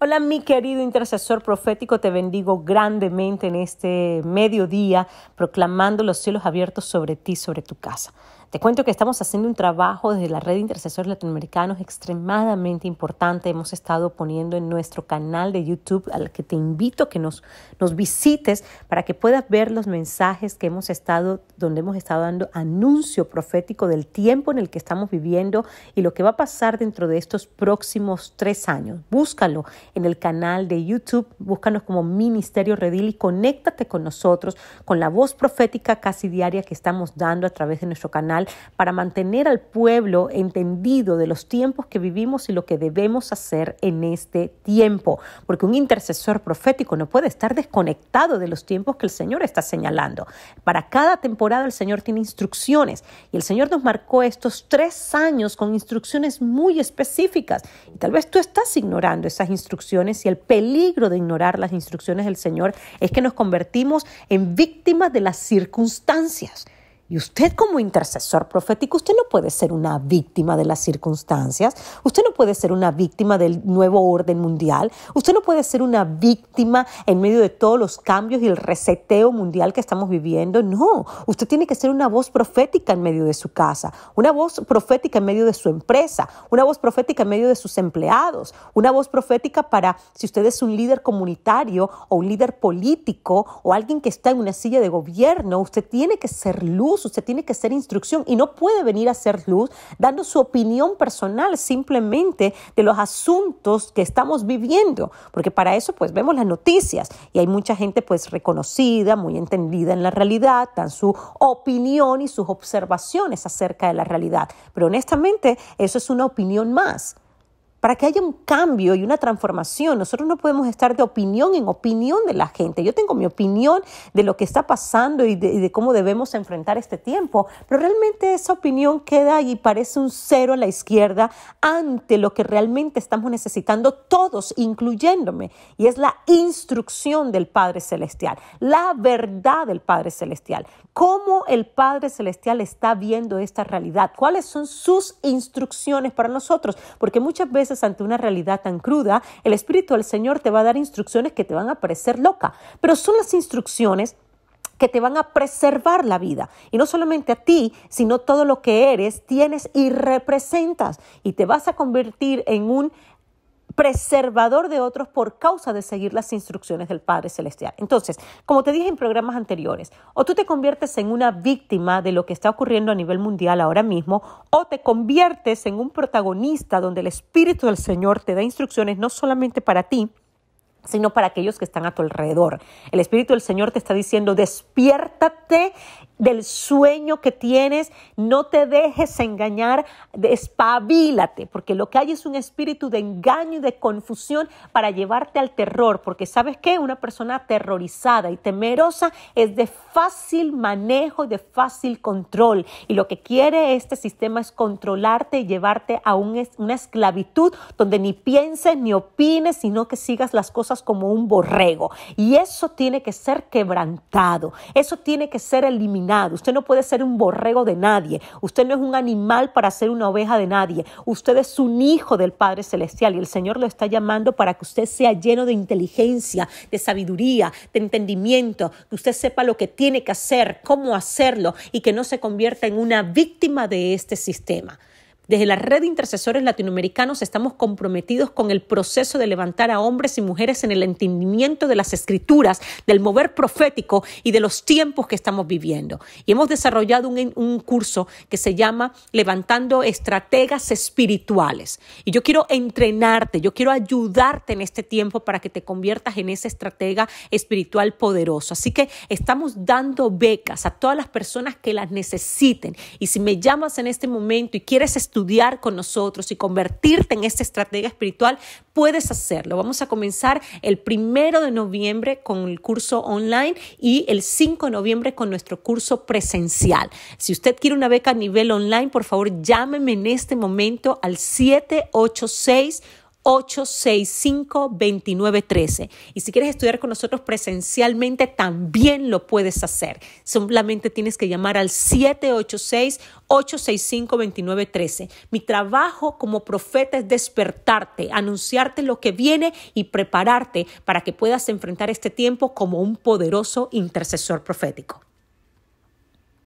Hola mi querido intercesor profético, te bendigo grandemente en este mediodía, proclamando los cielos abiertos sobre ti, sobre tu casa. Te cuento que estamos haciendo un trabajo desde la red de intercesores latinoamericanos extremadamente importante. Hemos estado poniendo en nuestro canal de YouTube, al que te invito a que nos, nos visites para que puedas ver los mensajes que hemos estado, donde hemos estado dando anuncio profético del tiempo en el que estamos viviendo y lo que va a pasar dentro de estos próximos tres años. Búscalo en el canal de YouTube. Búscanos como Ministerio Redil y conéctate con nosotros, con la voz profética casi diaria que estamos dando a través de nuestro canal para mantener al pueblo entendido de los tiempos que vivimos y lo que debemos hacer en este tiempo. Porque un intercesor profético no puede estar desconectado de los tiempos que el Señor está señalando. Para cada temporada el Señor tiene instrucciones y el Señor nos marcó estos tres años con instrucciones muy específicas. Y tal vez tú estás ignorando esas instrucciones y el peligro de ignorar las instrucciones del Señor es que nos convertimos en víctimas de las circunstancias. Y usted como intercesor profético, usted no puede ser una víctima de las circunstancias, usted no puede ser una víctima del nuevo orden mundial, usted no puede ser una víctima en medio de todos los cambios y el reseteo mundial que estamos viviendo, no, usted tiene que ser una voz profética en medio de su casa, una voz profética en medio de su empresa, una voz profética en medio de sus empleados, una voz profética para si usted es un líder comunitario o un líder político o alguien que está en una silla de gobierno, usted tiene que ser luz usted tiene que ser instrucción y no puede venir a ser luz dando su opinión personal simplemente de los asuntos que estamos viviendo, porque para eso pues vemos las noticias y hay mucha gente pues reconocida, muy entendida en la realidad, dan su opinión y sus observaciones acerca de la realidad, pero honestamente eso es una opinión más. Para que haya un cambio y una transformación, nosotros no podemos estar de opinión en opinión de la gente. Yo tengo mi opinión de lo que está pasando y de, cómo debemos enfrentar este tiempo, pero realmente esa opinión queda y parece un cero a la izquierda ante lo que realmente estamos necesitando todos, incluyéndome, y es la instrucción del Padre Celestial, la verdad del Padre Celestial, cómo el Padre Celestial está viendo esta realidad, cuáles son sus instrucciones para nosotros, porque muchas veces ante una realidad tan cruda, el Espíritu del Señor te va a dar instrucciones que te van a parecer loca, pero son las instrucciones que te van a preservar la vida. Y no solamente a ti, sino todo lo que eres, tienes y representas. Y te vas a convertir en un preservador de otros por causa de seguir las instrucciones del Padre Celestial. Entonces, como te dije en programas anteriores, o tú te conviertes en una víctima de lo que está ocurriendo a nivel mundial ahora mismo, o te conviertes en un protagonista donde el Espíritu del Señor te da instrucciones no solamente para ti, sino para aquellos que están a tu alrededor. El Espíritu del Señor te está diciendo, despiértate del sueño que tienes, no te dejes engañar, despabilate, porque lo que hay es un espíritu de engaño y de confusión para llevarte al terror, porque sabes qué, una persona aterrorizada y temerosa es de fácil manejo y de fácil control, y lo que quiere este sistema es controlarte y llevarte a una esclavitud donde ni pienses ni opines, sino que sigas las cosas como un borrego. Y eso tiene que ser quebrantado, eso tiene que ser eliminado. Usted no puede ser un borrego de nadie, usted no es un animal para ser una oveja de nadie, usted es un hijo del Padre Celestial y el Señor lo está llamando para que usted sea lleno de inteligencia, de sabiduría, de entendimiento, que usted sepa lo que tiene que hacer, cómo hacerlo y que no se convierta en una víctima de este sistema. Desde la Red de Intercesores Latinoamericanos estamos comprometidos con el proceso de levantar a hombres y mujeres en el entendimiento de las escrituras, del mover profético y de los tiempos que estamos viviendo. Y hemos desarrollado un, un curso que se llama Levantando Estrategas Espirituales. Y yo quiero entrenarte, yo quiero ayudarte en este tiempo para que te conviertas en ese estratega espiritual poderoso. Así que estamos dando becas a todas las personas que las necesiten. Y si me llamas en este momento y quieres estudiar, estudiar con nosotros y convertirte en esta estrategia espiritual, puedes hacerlo. Vamos a comenzar el primero de noviembre con el curso online y el 5 de noviembre con nuestro curso presencial. Si usted quiere una beca a nivel online, por favor llámeme en este momento al 786 865-2913. Y si quieres estudiar con nosotros presencialmente, también lo puedes hacer. Simplemente tienes que llamar al 786-865-2913. Mi trabajo como profeta es despertarte, anunciarte lo que viene y prepararte para que puedas enfrentar este tiempo como un poderoso intercesor profético.